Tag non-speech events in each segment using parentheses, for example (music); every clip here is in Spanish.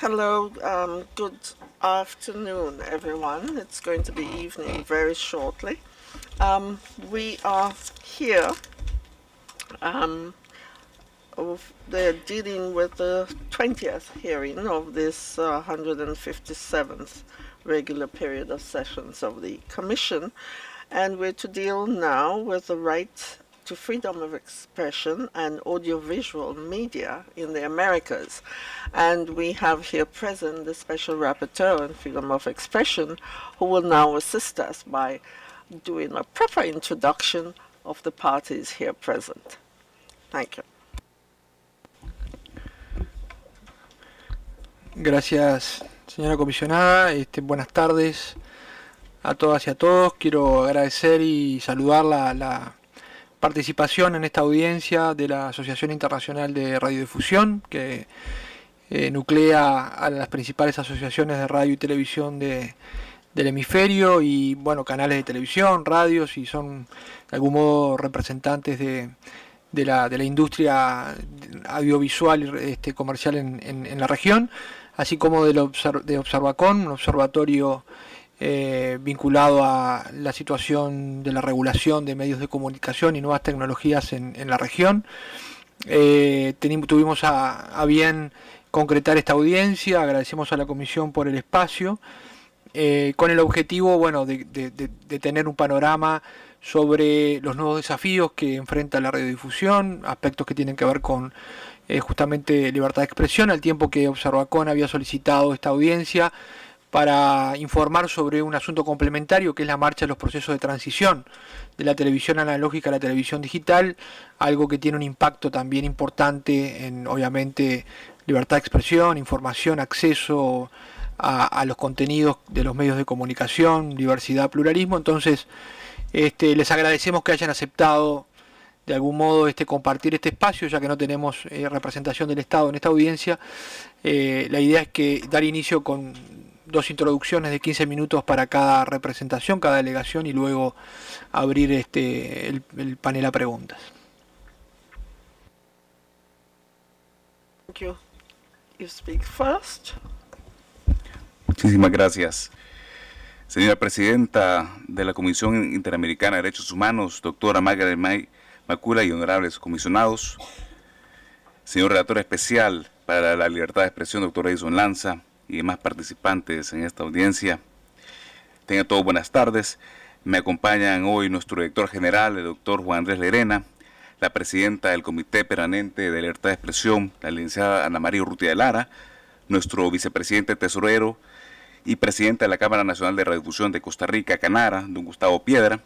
Hello, um, good afternoon everyone. It's going to be evening very shortly. Um, we are here. Um, they're dealing with the 20th hearing of this uh, 157th regular period of sessions of the Commission. And we're to deal now with the right to freedom of expression and audiovisual media in the Americas. And we have here present the Special Rapporteur on Freedom of Expression, who will now assist us by doing a proper introduction of the parties here present. Thank you. Gracias, señora comisionada. Este, buenas tardes a todas y a todos. Quiero agradecer y saludar la, la, participación en esta audiencia de la Asociación Internacional de Radiodifusión, que eh, nuclea a las principales asociaciones de radio y televisión de, del hemisferio y bueno, canales de televisión, radios y son de algún modo representantes de, de, la, de la, industria audiovisual este, comercial en, en, la región, así como del de Observacón, un observatorio eh, vinculado a la situación de la regulación de medios de comunicación y nuevas tecnologías en, la región. Eh, tuvimos a, bien concretar esta audiencia, agradecemos a la Comisión por el espacio, eh, con el objetivo bueno, de, tener un panorama sobre los nuevos desafíos que enfrenta la radiodifusión, aspectos que tienen que ver con justamente libertad de expresión, al tiempo que Observacón había solicitado esta audiencia para informar sobre un asunto complementario que es la marcha de los procesos de transición de la televisión analógica a la televisión digital, algo que tiene un impacto también importante en, obviamente, libertad de expresión, información, acceso a, los contenidos de los medios de comunicación, diversidad, pluralismo. Entonces, este, les agradecemos que hayan aceptado de algún modo este, compartir este espacio, ya que no tenemos eh, representación del Estado en esta audiencia. Eh, la idea es que dar inicio con dos introducciones de 15 minutos para cada representación, cada delegación y luego abrir este, el, panel a preguntas. speak Muchísimas gracias. Señora Presidenta de la Comisión Interamericana de Derechos Humanos, doctora Magdalena Macula y honorables comisionados, señor relator especial para la libertad de expresión, doctor Edison Lanza, y demás participantes en esta audiencia. Tengan todos buenas tardes. Me acompañan hoy nuestro director general, el doctor Juan Andrés Lerena, la presidenta del Comité Permanente de Libertad de Expresión, la licenciada Ana María Urrutia de Lara, nuestro vicepresidente tesorero y presidente de la Cámara Nacional de Radiodifusión de Costa Rica, Canara, don Gustavo Piedra,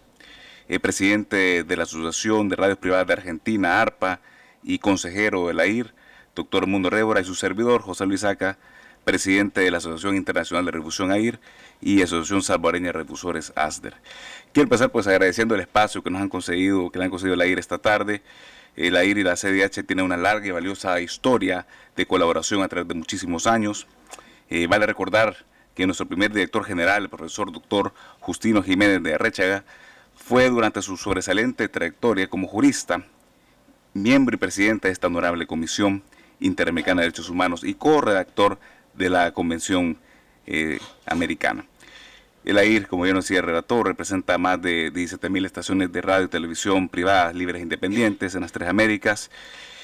el presidente de la Asociación de Radios Privadas de Argentina, ARPA, y consejero de la IR, doctor Mundo Révora, y su servidor, José Luis Aca, presidente de la Asociación Internacional de Refusión AIR y Asociación Salvareña de Refusores ASDER. Quiero empezar pues agradeciendo el espacio que nos han concedido, que le han concedido la AIR esta tarde. Eh, la AIR y la CDH tienen una larga y valiosa historia de colaboración a través de muchísimos años. Eh, vale recordar que nuestro primer director general, el profesor doctor Justino Jiménez de Arrechaga, fue durante su sobresaliente trayectoria como jurista, miembro y presidente de esta honorable Comisión Interamericana de Derechos Humanos y co-redactor de la Convención eh, Americana. El AIR, como ya nos decía el relator, representa más de 17.000 estaciones de radio y televisión privadas, libres e independientes en las tres Américas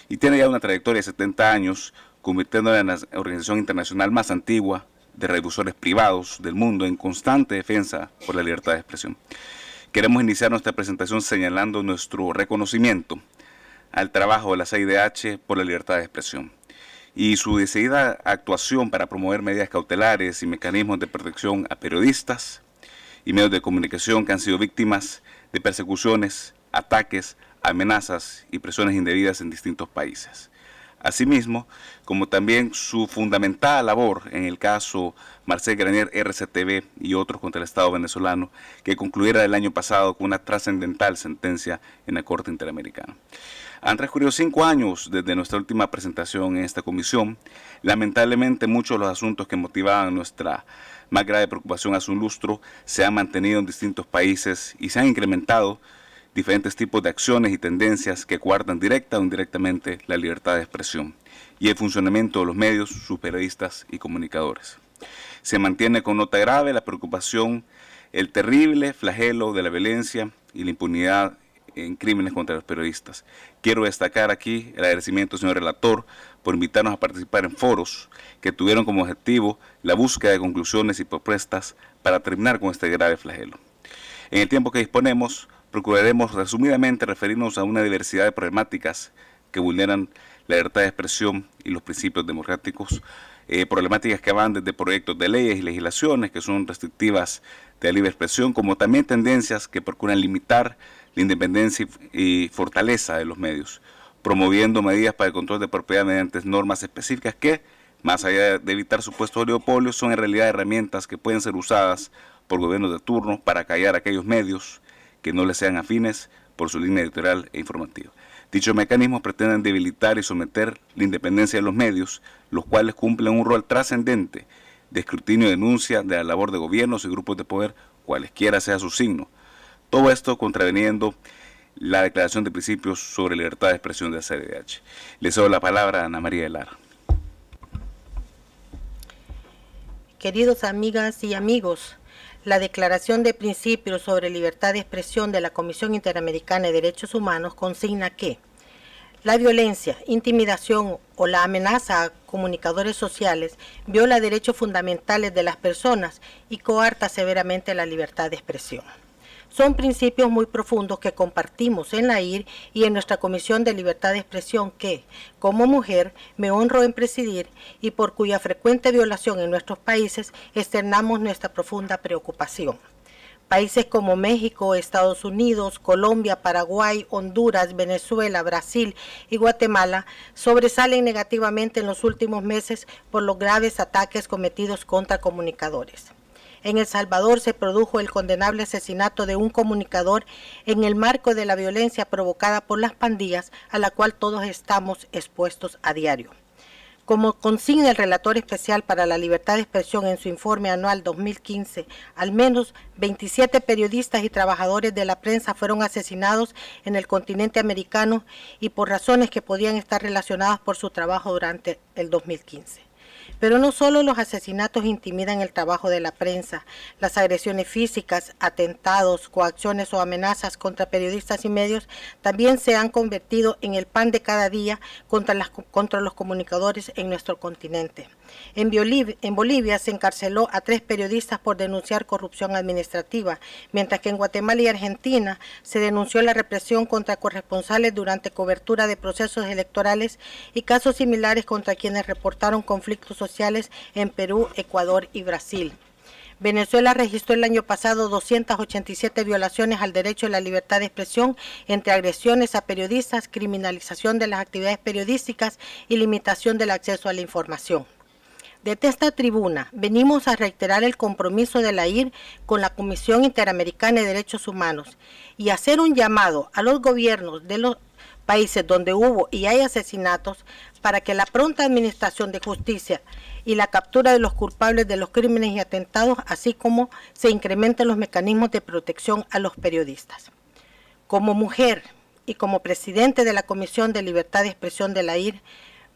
y tiene ya una trayectoria de 70 años, convirtiéndola en la organización internacional más antigua de radiodifusores privados del mundo en constante defensa por la libertad de expresión. Queremos iniciar nuestra presentación señalando nuestro reconocimiento al trabajo de la CIDH por la libertad de expresión y su decidida actuación para promover medidas cautelares y mecanismos de protección a periodistas y medios de comunicación que han sido víctimas de persecuciones, ataques, amenazas y presiones indebidas en distintos países. Asimismo, como también su fundamental labor en el caso Marcel Granier RCTV y otros contra el Estado venezolano, que concluyera el año pasado con una trascendental sentencia en la Corte Interamericana. Han transcurrido cinco años desde nuestra última presentación en esta comisión. Lamentablemente muchos de los asuntos que motivaban nuestra más grave preocupación hace un lustro se han mantenido en distintos países y se han incrementado diferentes tipos de acciones y tendencias que guardan directa o indirectamente la libertad de expresión y el funcionamiento de los medios, sus periodistas y comunicadores. Se mantiene con nota grave la preocupación, el terrible flagelo de la violencia y la impunidad en crímenes contra los periodistas. Quiero destacar aquí el agradecimiento, señor relator, por invitarnos a participar en foros que tuvieron como objetivo la búsqueda de conclusiones y propuestas para terminar con este grave flagelo. En el tiempo que disponemos, procuraremos resumidamente referirnos a una diversidad de problemáticas que vulneran la libertad de expresión y los principios democráticos, eh, problemáticas que van desde proyectos de leyes y legislaciones que son restrictivas de la libre expresión, como también tendencias que procuran limitar la independencia y fortaleza de los medios, promoviendo medidas para el control de propiedad mediante normas específicas que, más allá de evitar supuestos oligopolios, son en realidad herramientas que pueden ser usadas por gobiernos de turno para callar a aquellos medios que no les sean afines por su línea editorial e informativa. Dichos mecanismos pretenden debilitar y someter la independencia de los medios, los cuales cumplen un rol trascendente de escrutinio y denuncia de la labor de gobiernos y grupos de poder, cualesquiera sea su signo, todo esto contraveniendo la Declaración de Principios sobre Libertad de Expresión de la CDH. Le doy la palabra a Ana María de Lara. Queridos amigas y amigos, la Declaración de Principios sobre Libertad de Expresión de la Comisión Interamericana de Derechos Humanos consigna que la violencia, intimidación o la amenaza a comunicadores sociales viola derechos fundamentales de las personas y coarta severamente la libertad de expresión son principios muy profundos que compartimos en la IR y en nuestra Comisión de Libertad de Expresión que, como mujer, me honro en presidir y por cuya frecuente violación en nuestros países externamos nuestra profunda preocupación. Países como México, Estados Unidos, Colombia, Paraguay, Honduras, Venezuela, Brasil y Guatemala sobresalen negativamente en los últimos meses por los graves ataques cometidos contra comunicadores. En El Salvador se produjo el condenable asesinato de un comunicador en el marco de la violencia provocada por las pandillas a la cual todos estamos expuestos a diario. Como consigna el relator especial para la libertad de expresión en su informe anual 2015, al menos 27 periodistas y trabajadores de la prensa fueron asesinados en el continente americano y por razones que podían estar relacionadas por su trabajo durante el 2015. Pero no solo los asesinatos intimidan el trabajo de la prensa, las agresiones físicas, atentados, coacciones o amenazas contra periodistas y medios también se han convertido en el pan de cada día contra, los comunicadores en nuestro continente. En Bolivia, se encarceló a tres periodistas por denunciar corrupción administrativa, mientras que en Guatemala y Argentina se denunció la represión contra corresponsales durante cobertura de procesos electorales y casos similares contra quienes reportaron conflictos sociales en Perú, Ecuador y Brasil. Venezuela registró el año pasado 287 violaciones al derecho a la libertad de expresión, entre agresiones a periodistas, criminalización de las actividades periodísticas y limitación del acceso a la información. Desde esta tribuna venimos a reiterar el compromiso de la IR con la Comisión Interamericana de Derechos Humanos y hacer un llamado a los gobiernos de los países donde hubo y hay asesinatos para que la pronta administración de justicia y la captura de los culpables de los crímenes y atentados, así como se incrementen los mecanismos de protección a los periodistas. Como mujer y como presidente de la Comisión de Libertad de Expresión de la IR,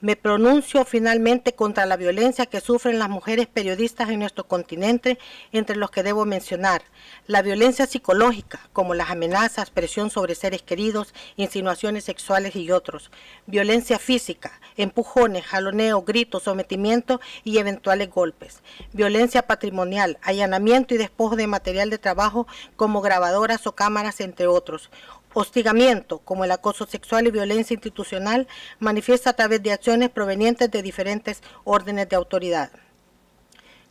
me pronuncio finalmente contra la violencia que sufren las mujeres periodistas en nuestro continente, entre los que debo mencionar la violencia psicológica, como las amenazas, presión sobre seres queridos, insinuaciones sexuales y otros, violencia física, empujones, jaloneo, gritos, sometimiento y eventuales golpes, violencia patrimonial, allanamiento y despojo de material de trabajo como grabadoras o cámaras, entre otros, hostigamiento, como el acoso sexual y violencia institucional, manifiesta a través de acciones provenientes de diferentes órdenes de autoridad.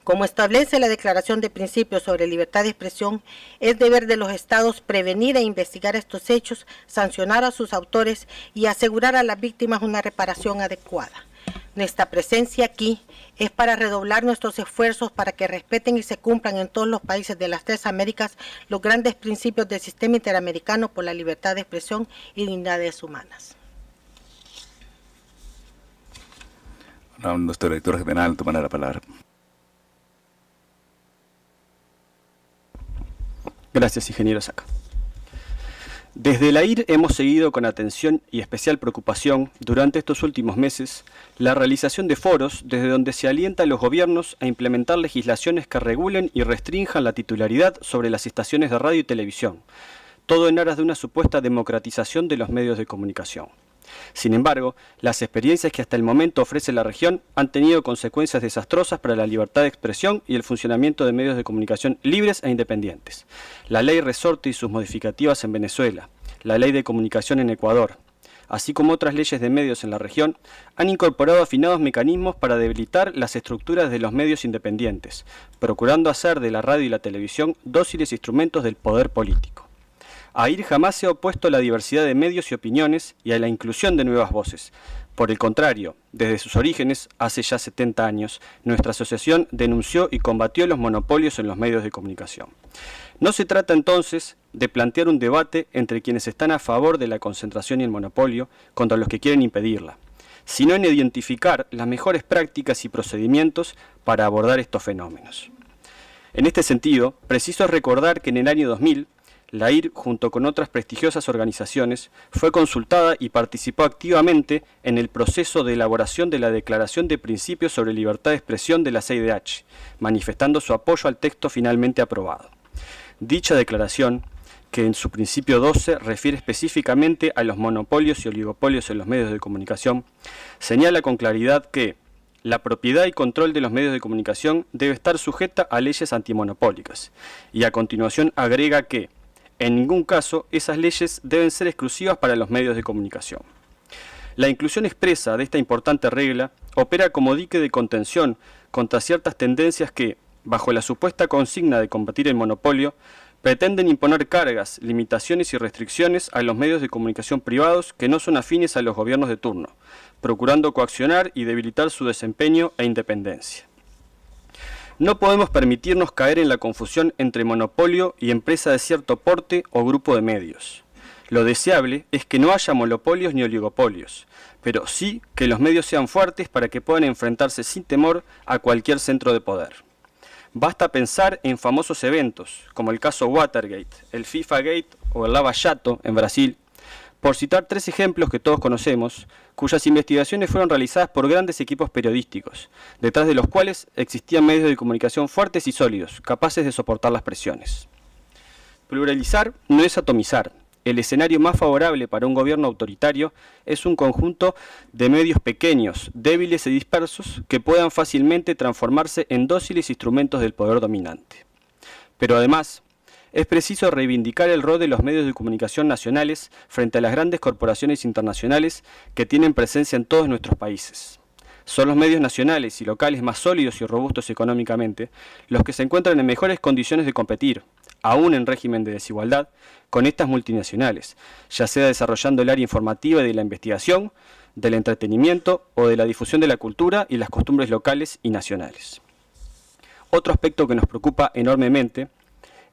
Como establece la Declaración de Principios sobre Libertad de Expresión, es deber de los Estados prevenir e investigar estos hechos, sancionar a sus autores y asegurar a las víctimas una reparación adecuada. Nuestra presencia aquí es para redoblar nuestros esfuerzos para que respeten y se cumplan en todos los países de las tres Américas los grandes principios del sistema interamericano por la libertad de expresión y dignidades humanas. nuestro director general la palabra. Gracias, ingeniero Saca. Desde la IR hemos seguido con atención y especial preocupación durante estos últimos meses la realización de foros desde donde se alienta a los gobiernos a implementar legislaciones que regulen y restrinjan la titularidad sobre las estaciones de radio y televisión, todo en aras de una supuesta democratización de los medios de comunicación. Sin embargo, las experiencias que hasta el momento ofrece la región han tenido consecuencias desastrosas para la libertad de expresión y el funcionamiento de medios de comunicación libres e independientes. La ley resorte y sus modificativas en Venezuela, la ley de comunicación en Ecuador, así como otras leyes de medios en la región, han incorporado afinados mecanismos para debilitar las estructuras de los medios independientes, procurando hacer de la radio y la televisión dóciles instrumentos del poder político. AIR jamás se ha opuesto a la diversidad de medios y opiniones y a la inclusión de nuevas voces. Por el contrario, desde sus orígenes, hace ya 70 años, nuestra asociación denunció y combatió los monopolios en los medios de comunicación. No se trata entonces de plantear un debate entre quienes están a favor de la concentración y el monopolio contra los que quieren impedirla, sino en identificar las mejores prácticas y procedimientos para abordar estos fenómenos. En este sentido, preciso recordar que en el año 2000 la IR, junto con otras prestigiosas organizaciones, fue consultada y participó activamente en el proceso de elaboración de la Declaración de Principios sobre Libertad de Expresión de la CIDH, manifestando su apoyo al texto finalmente aprobado. Dicha declaración, que en su principio 12 refiere específicamente a los monopolios y oligopolios en los medios de comunicación, señala con claridad que la propiedad y control de los medios de comunicación debe estar sujeta a leyes antimonopólicas, y a continuación agrega que en ningún caso, esas leyes deben ser exclusivas para los medios de comunicación. La inclusión expresa de esta importante regla opera como dique de contención contra ciertas tendencias que, bajo la supuesta consigna de combatir el monopolio, pretenden imponer cargas, limitaciones y restricciones a los medios de comunicación privados que no son afines a los gobiernos de turno, procurando coaccionar y debilitar su desempeño e independencia. No podemos permitirnos caer en la confusión entre monopolio y empresa de cierto porte o grupo de medios. Lo deseable es que no haya monopolios ni oligopolios, pero sí que los medios sean fuertes para que puedan enfrentarse sin temor a cualquier centro de poder. Basta pensar en famosos eventos, como el caso Watergate, el FIFA Gate o el Lava Yato en Brasil, por citar tres ejemplos que todos conocemos, cuyas investigaciones fueron realizadas por grandes equipos periodísticos, detrás de los cuales existían medios de comunicación fuertes y sólidos, capaces de soportar las presiones. Pluralizar no es atomizar. El escenario más favorable para un gobierno autoritario es un conjunto de medios pequeños, débiles y dispersos que puedan fácilmente transformarse en dóciles instrumentos del poder dominante. Pero además, es preciso reivindicar el rol de los medios de comunicación nacionales frente a las grandes corporaciones internacionales que tienen presencia en todos nuestros países. Son los medios nacionales y locales más sólidos y robustos económicamente los que se encuentran en mejores condiciones de competir, aún en régimen de desigualdad, con estas multinacionales, ya sea desarrollando el área informativa de la investigación, del entretenimiento o de la difusión de la cultura y las costumbres locales y nacionales. Otro aspecto que nos preocupa enormemente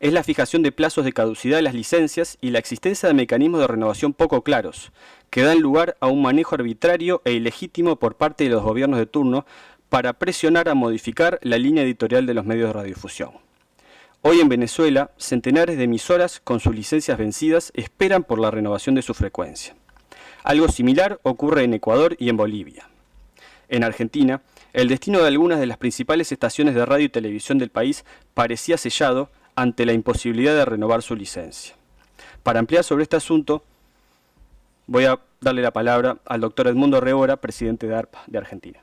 es la fijación de plazos de caducidad de las licencias y la existencia de mecanismos de renovación poco claros, que dan lugar a un manejo arbitrario e ilegítimo por parte de los gobiernos de turno para presionar a modificar la línea editorial de los medios de radiodifusión. Hoy en Venezuela, centenares de emisoras con sus licencias vencidas esperan por la renovación de su frecuencia. Algo similar ocurre en Ecuador y en Bolivia. En Argentina, el destino de algunas de las principales estaciones de radio y televisión del país parecía sellado ante la imposibilidad de renovar su licencia. Para ampliar sobre este asunto, voy a darle la palabra al doctor Edmundo Rebora, presidente de ARPA de Argentina.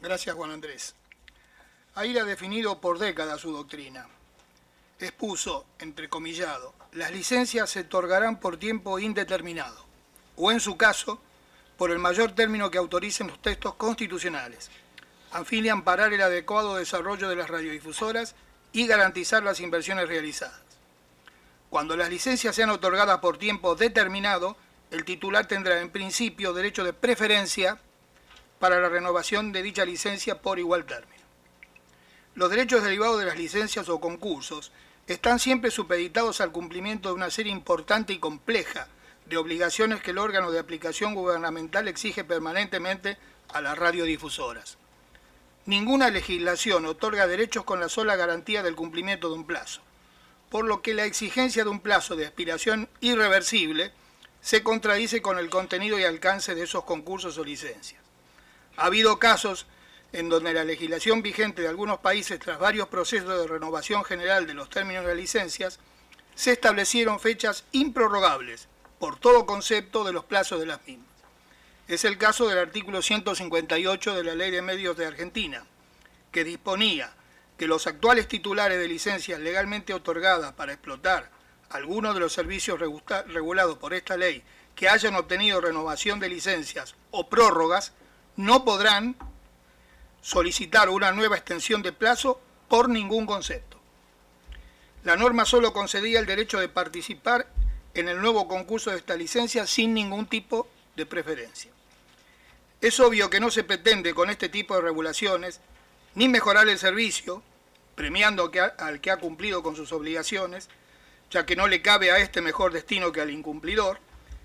Gracias, Juan Andrés. la ha definido por décadas su doctrina. Expuso, entrecomillado, las licencias se otorgarán por tiempo indeterminado, o en su caso, por el mayor término que autoricen los textos constitucionales, a fin de amparar el adecuado desarrollo de las radiodifusoras y garantizar las inversiones realizadas. Cuando las licencias sean otorgadas por tiempo determinado, el titular tendrá en principio derecho de preferencia para la renovación de dicha licencia por igual término. Los derechos derivados de las licencias o concursos están siempre supeditados al cumplimiento de una serie importante y compleja de obligaciones que el órgano de aplicación gubernamental exige permanentemente a las radiodifusoras. Ninguna legislación otorga derechos con la sola garantía del cumplimiento de un plazo, por lo que la exigencia de un plazo de aspiración irreversible se contradice con el contenido y alcance de esos concursos o licencias. Ha habido casos en donde la legislación vigente de algunos países, tras varios procesos de renovación general de los términos de licencias, se establecieron fechas improrrogables por todo concepto de los plazos de las mismas. Es el caso del artículo 158 de la Ley de Medios de Argentina, que disponía que los actuales titulares de licencias legalmente otorgadas para explotar algunos de los servicios regulados por esta ley que hayan obtenido renovación de licencias o prórrogas no podrán solicitar una nueva extensión de plazo por ningún concepto. La norma solo concedía el derecho de participar en el nuevo concurso de esta licencia sin ningún tipo de de preferencia. Es obvio que no se pretende con este tipo de regulaciones ni mejorar el servicio, premiando al que ha cumplido con sus obligaciones, ya que no le cabe a este mejor destino que al incumplidor,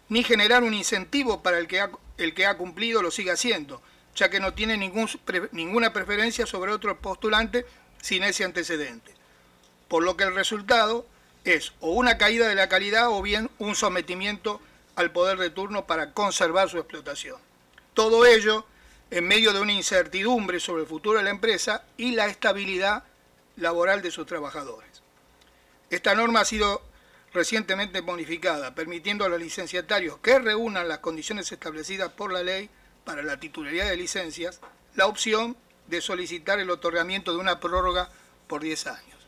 ni generar un incentivo para el que ha, el que ha cumplido lo siga haciendo, ya que no tiene ninguna preferencia sobre otro postulante sin ese antecedente. Por lo que el resultado es o una caída de la calidad o bien un sometimiento al poder de turno para conservar su explotación. Todo ello en medio de una incertidumbre sobre el futuro de la empresa y la estabilidad laboral de sus trabajadores. Esta norma ha sido recientemente modificada, permitiendo a los licenciatarios que reúnan las condiciones establecidas por la ley para la titularidad de licencias la opción de solicitar el otorgamiento de una prórroga por 10 años.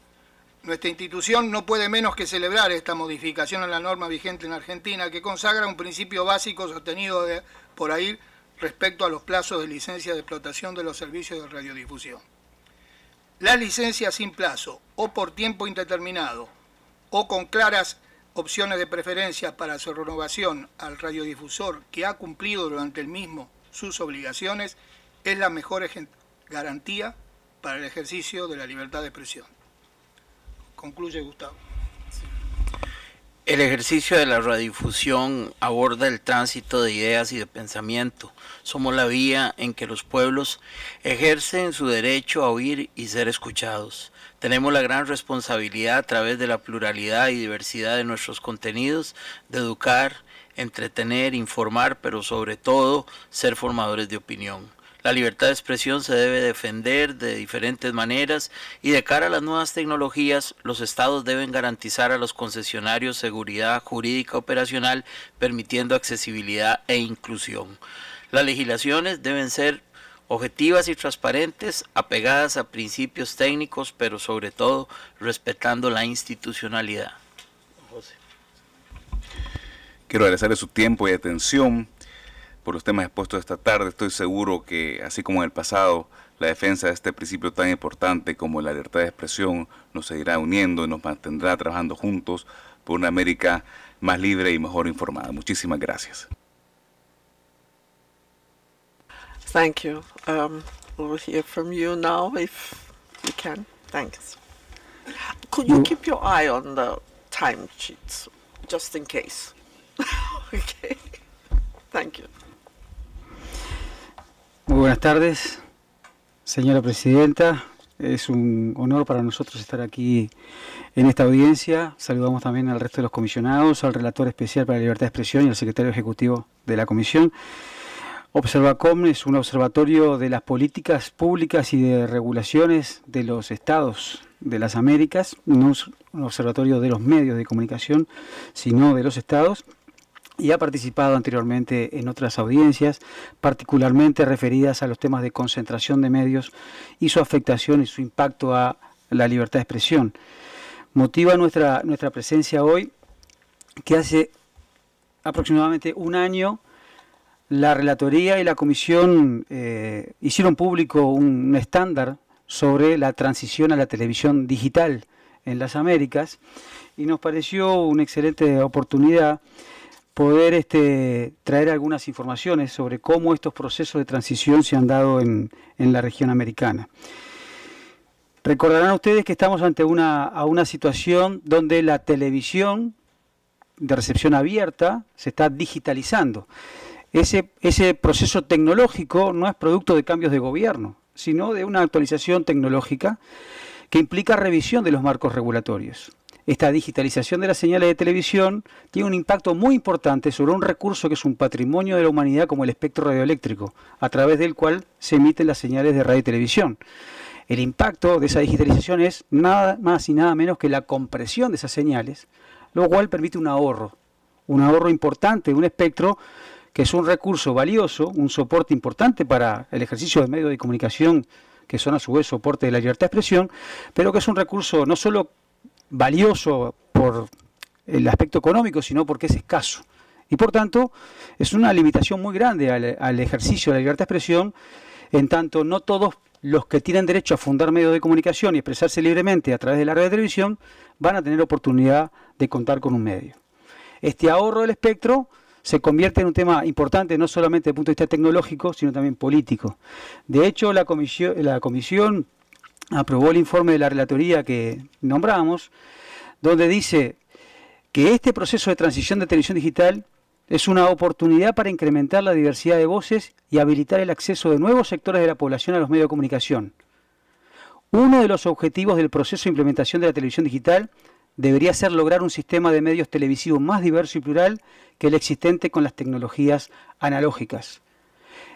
Nuestra institución no puede menos que celebrar esta modificación a la norma vigente en Argentina que consagra un principio básico sostenido por ahí respecto a los plazos de licencia de explotación de los servicios de radiodifusión. La licencia sin plazo o por tiempo indeterminado o con claras opciones de preferencia para su renovación al radiodifusor que ha cumplido durante el mismo sus obligaciones es la mejor garantía para el ejercicio de la libertad de expresión. Concluye Gustavo. El ejercicio de la radiodifusión aborda el tránsito de ideas y de pensamiento. Somos la vía en que los pueblos ejercen su derecho a oír y ser escuchados. Tenemos la gran responsabilidad a través de la pluralidad y diversidad de nuestros contenidos de educar, entretener, informar, pero sobre todo ser formadores de opinión. La libertad de expresión se debe defender de diferentes maneras y de cara a las nuevas tecnologías, los estados deben garantizar a los concesionarios seguridad jurídica operacional, permitiendo accesibilidad e inclusión. Las legislaciones deben ser objetivas y transparentes, apegadas a principios técnicos, pero sobre todo respetando la institucionalidad. Quiero agradecerle su tiempo y atención por los temas expuestos esta tarde, estoy seguro que, así como en el pasado, la defensa de este principio tan importante como la libertad de expresión nos seguirá uniendo y nos mantendrá trabajando juntos por una América más libre y mejor informada. Muchísimas gracias. Thank you. Um, we'll hear from you now if you can. Thanks. Could you mm. keep your eye on the time sheets just in case? (laughs) okay. Thank you. Muy buenas tardes, señora presidenta. Es un honor para nosotros estar aquí en esta audiencia. Saludamos también al resto de los comisionados, al relator especial para la libertad de expresión y al secretario ejecutivo de la comisión. Observacom es un observatorio de las políticas públicas y de regulaciones de los estados de las Américas, no es un observatorio de los medios de comunicación, sino de los estados y ha participado anteriormente en otras audiencias, particularmente referidas a los temas de concentración de medios y su afectación y su impacto a la libertad de expresión. Motiva nuestra, nuestra presencia hoy que hace aproximadamente un año la Relatoría y la Comisión eh, hicieron público un estándar sobre la transición a la televisión digital en las Américas y nos pareció una excelente oportunidad poder este, traer algunas informaciones sobre cómo estos procesos de transición se han dado en, la región americana. Recordarán ustedes que estamos ante una, situación donde la televisión de recepción abierta se está digitalizando. ese proceso tecnológico no es producto de cambios de gobierno, sino de una actualización tecnológica que implica revisión de los marcos regulatorios esta digitalización de las señales de televisión tiene un impacto muy importante sobre un recurso que es un patrimonio de la humanidad como el espectro radioeléctrico, a través del cual se emiten las señales de radio y televisión. El impacto de esa digitalización es nada más y nada menos que la compresión de esas señales, lo cual permite un ahorro, un ahorro importante de un espectro que es un recurso valioso, un soporte importante para el ejercicio de medios de comunicación que son a su vez soporte de la libertad de expresión, pero que es un recurso no solo valioso por el aspecto económico, sino porque es escaso. Y por tanto, es una limitación muy grande al, ejercicio de la libertad de expresión, en tanto no todos los que tienen derecho a fundar medios de comunicación y expresarse libremente a través de la red de televisión van a tener oportunidad de contar con un medio. Este ahorro del espectro se convierte en un tema importante no solamente desde el punto de vista tecnológico, sino también político. De hecho, la comisión, la comisión aprobó el informe de la relatoría que nombramos, donde dice que este proceso de transición de televisión digital es una oportunidad para incrementar la diversidad de voces y habilitar el acceso de nuevos sectores de la población a los medios de comunicación. Uno de los objetivos del proceso de implementación de la televisión digital debería ser lograr un sistema de medios televisivos más diverso y plural que el existente con las tecnologías analógicas.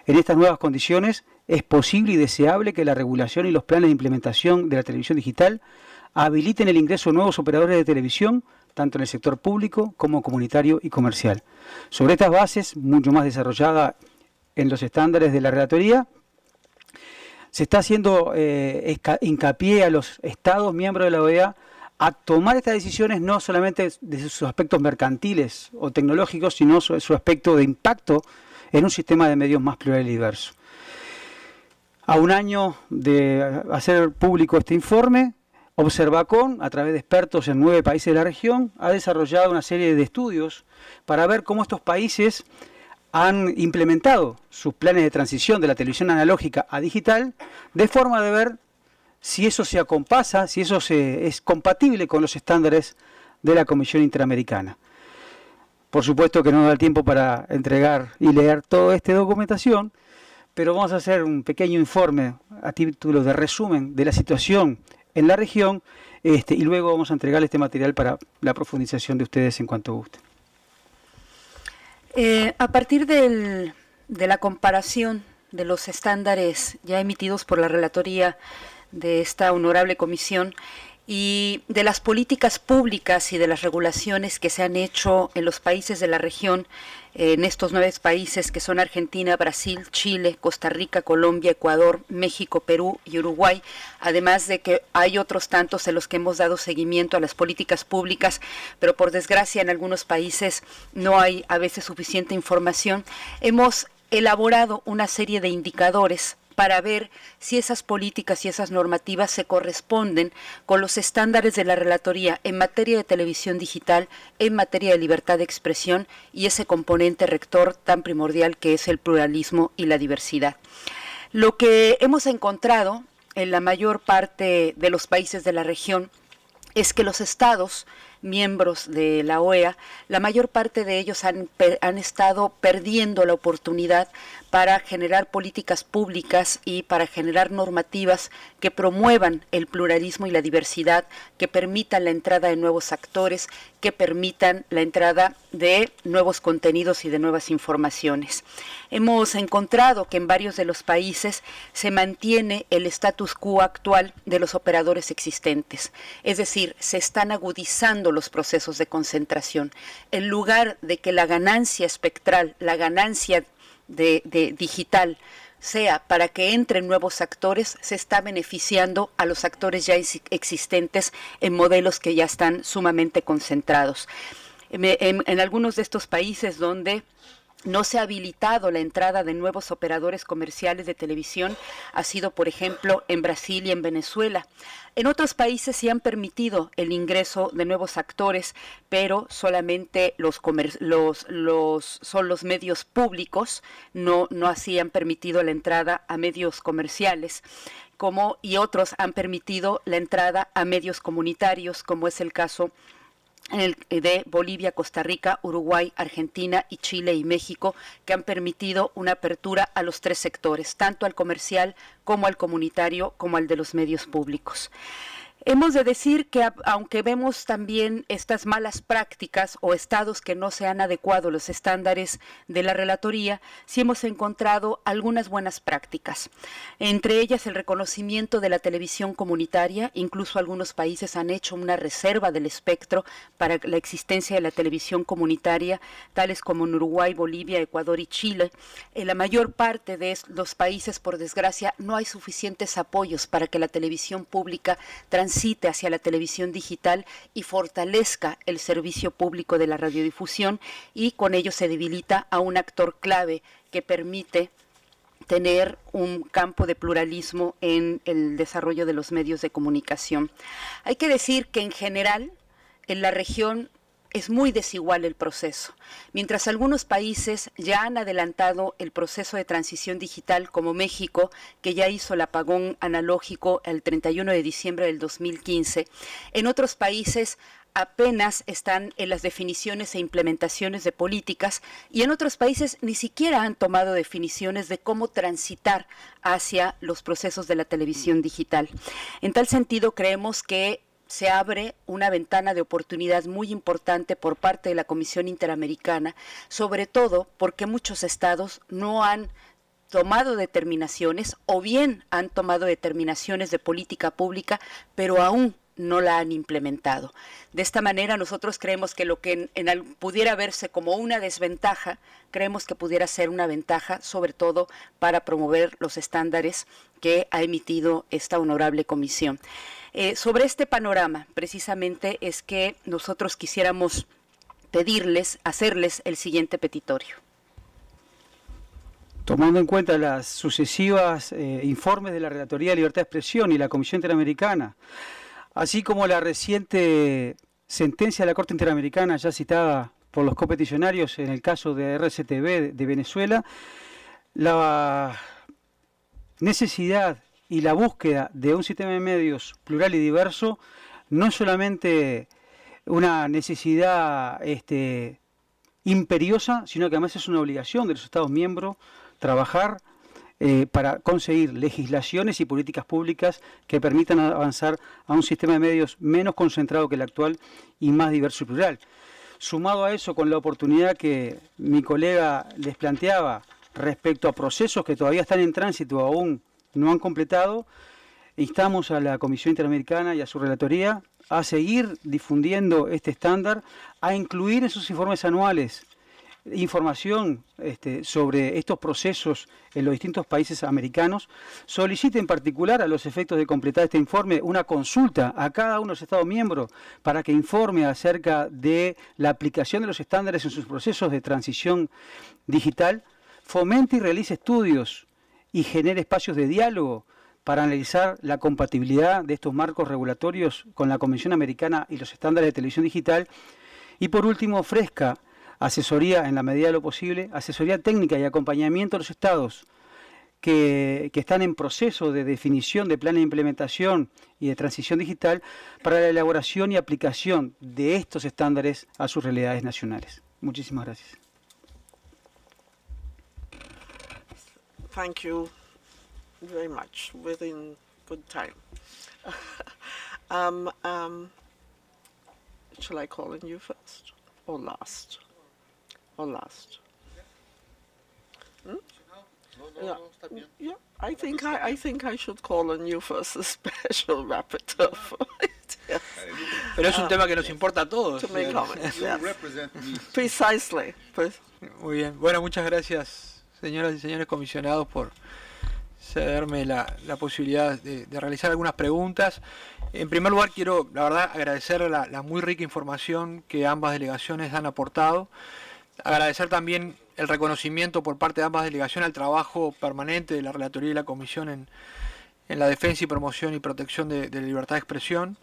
En estas nuevas condiciones, es posible y deseable que la regulación y los planes de implementación de la televisión digital habiliten el ingreso de nuevos operadores de televisión, tanto en el sector público como comunitario y comercial. Sobre estas bases, mucho más desarrollada en los estándares de la relatoría, se está haciendo eh, hincapié a los estados miembros de la OEA a tomar estas decisiones no solamente desde sus aspectos mercantiles o tecnológicos, sino su aspecto de impacto en un sistema de medios más plural y diverso. A un año de hacer público este informe, Observacon, a través de expertos en nueve países de la región, ha desarrollado una serie de estudios para ver cómo estos países han implementado sus planes de transición de la televisión analógica a digital, de forma de ver si eso se acompasa, si eso es compatible con los estándares de la Comisión Interamericana. Por supuesto que no da el tiempo para entregar y leer toda esta documentación, pero vamos a hacer un pequeño informe a título de resumen de la situación en la región este, y luego vamos a entregar este material para la profundización de ustedes en cuanto guste. Eh, a partir de la comparación de los estándares ya emitidos por la Relatoría de esta honorable comisión, y de las políticas públicas y de las regulaciones que se han hecho en los países de la región, eh, en estos nueve países que son Argentina, Brasil, Chile, Costa Rica, Colombia, Ecuador, México, Perú y Uruguay, además de que hay otros tantos en los que hemos dado seguimiento a las políticas públicas, pero por desgracia en algunos países no hay a veces suficiente información, hemos elaborado una serie de indicadores para ver si esas políticas y esas normativas se corresponden con los estándares de la Relatoría en materia de televisión digital, en materia de libertad de expresión y ese componente rector tan primordial que es el pluralismo y la diversidad. Lo que hemos encontrado en la mayor parte de los países de la región es que los estados miembros de la OEA, la mayor parte de ellos han, estado perdiendo la oportunidad para generar políticas públicas y para generar normativas que promuevan el pluralismo y la diversidad, que permitan la entrada de nuevos actores, que permitan la entrada de nuevos contenidos y de nuevas informaciones. Hemos encontrado que en varios de los países se mantiene el status quo actual de los operadores existentes, es decir, se están agudizando los procesos de concentración. En lugar de que la ganancia espectral, la ganancia de, digital sea para que entren nuevos actores, se está beneficiando a los actores ya existentes en modelos que ya están sumamente concentrados. En, en algunos de estos países donde no se ha habilitado la entrada de nuevos operadores comerciales de televisión, ha sido por ejemplo en Brasil y en Venezuela. En otros países sí han permitido el ingreso de nuevos actores, pero solamente los, los, son los medios públicos, no, no así han permitido la entrada a medios comerciales como y otros han permitido la entrada a medios comunitarios, como es el caso eh, de Bolivia, Costa Rica, Uruguay, Argentina y Chile y México, que han permitido una apertura a los tres sectores, tanto al comercial como al comunitario, como al de los medios públicos. Hemos de decir que aunque vemos también estas malas prácticas o estados que no se han adecuado los estándares de la relatoría, sí hemos encontrado algunas buenas prácticas. Entre ellas el reconocimiento de la televisión comunitaria, incluso algunos países han hecho una reserva del espectro para la existencia de la televisión comunitaria, tales como en Uruguay, Bolivia, Ecuador y Chile. En la mayor parte de los países, por desgracia, no hay suficientes apoyos para que la televisión pública trans hacia la televisión digital y fortalezca el servicio público de la radiodifusión y con ello se debilita a un actor clave que permite tener un campo de pluralismo en el desarrollo de los medios de comunicación. Hay que decir que en general en la región es muy desigual el proceso. Mientras algunos países ya han adelantado el proceso de transición digital, como México, que ya hizo el apagón analógico el 31 de diciembre del 2015, en otros países apenas están en las definiciones e implementaciones de políticas y en otros países ni siquiera han tomado definiciones de cómo transitar hacia los procesos de la televisión digital. En tal sentido, creemos que se abre una ventana de oportunidad muy importante por parte de la Comisión Interamericana, sobre todo porque muchos estados no han tomado determinaciones o bien han tomado determinaciones de política pública, pero aún no la han implementado. De esta manera nosotros creemos que lo que en, pudiera verse como una desventaja, creemos que pudiera ser una ventaja, sobre todo para promover los estándares que ha emitido esta honorable comisión. Eh, sobre este panorama, precisamente es que nosotros quisiéramos pedirles, hacerles el siguiente petitorio. Tomando en cuenta las sucesivas eh, informes de la Relatoría de Libertad de Expresión y la Comisión Interamericana, así como la reciente sentencia de la Corte Interamericana ya citada por los competicionarios en el caso de RCTV de Venezuela, la necesidad y la búsqueda de un sistema de medios plural y diverso no es solamente una necesidad este, imperiosa, sino que además es una obligación de los Estados miembros trabajar eh, para conseguir legislaciones y políticas públicas que permitan avanzar a un sistema de medios menos concentrado que el actual y más diverso y plural. Sumado a eso, con la oportunidad que mi colega les planteaba respecto a procesos que todavía están en tránsito aún no han completado, instamos a la Comisión Interamericana y a su relatoría a seguir difundiendo este estándar, a incluir en sus informes anuales información este, sobre estos procesos en los distintos países americanos. Solicite en particular a los efectos de completar este informe una consulta a cada uno de los Estados miembros para que informe acerca de la aplicación de los estándares en sus procesos de transición digital. Fomente y realice estudios y genere espacios de diálogo para analizar la compatibilidad de estos marcos regulatorios con la Convención Americana y los estándares de televisión digital. Y por último, ofrezca asesoría, en la medida de lo posible, asesoría técnica y acompañamiento a los estados que, que, están en proceso de definición de planes de implementación y de transición digital para la elaboración y aplicación de estos estándares a sus realidades nacionales. Muchísimas gracias. thank you very much within good time. (laughs) um, um, shall I call on you first or last? Or last? Hmm? No, no, yeah. No, yeah, I think I, I think I should call on you first, a (laughs) special rapporteur for it. Yes. Pero es un um, tema que nos yes. Um, importa a todos. To make yes. comments, Precisely. Muy bien. Bueno, muchas gracias. señoras y señores comisionados, por cederme la, posibilidad de, realizar algunas preguntas. En primer lugar, quiero, la verdad, agradecer la, muy rica información que ambas delegaciones han aportado. Agradecer también el reconocimiento por parte de ambas delegaciones al trabajo permanente de la Relatoría y la Comisión en, la defensa y promoción y protección de, la libertad de expresión.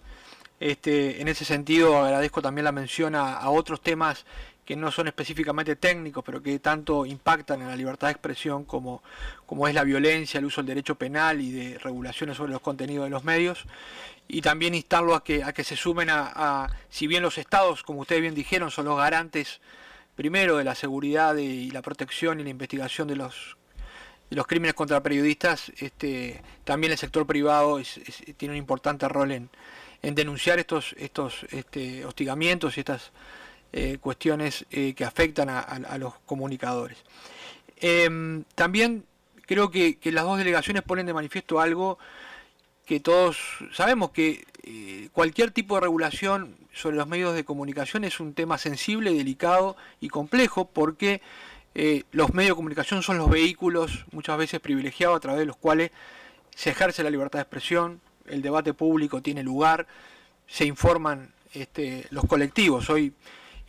Este, en ese sentido agradezco también la mención a, a, otros temas que no son específicamente técnicos, pero que tanto impactan en la libertad de expresión como, como es la violencia, el uso del derecho penal y de regulaciones sobre los contenidos de los medios. Y también instarlo a que, a que se sumen a, si bien los estados, como ustedes bien dijeron, son los garantes primero de la seguridad y la protección y la investigación de los los crímenes contra periodistas, este, también el sector privado tiene un importante rol en, denunciar estos, estos este, hostigamientos y estas eh, cuestiones eh, que afectan a, los comunicadores. Em, también creo que, las dos delegaciones ponen de manifiesto algo que todos sabemos que eh, cualquier tipo de regulación sobre los medios de comunicación es un tema sensible, delicado y complejo porque los medios de comunicación son los vehículos muchas veces privilegiados a través de los cuales se ejerce la libertad de expresión, el debate público tiene lugar, se informan este, los colectivos. Hoy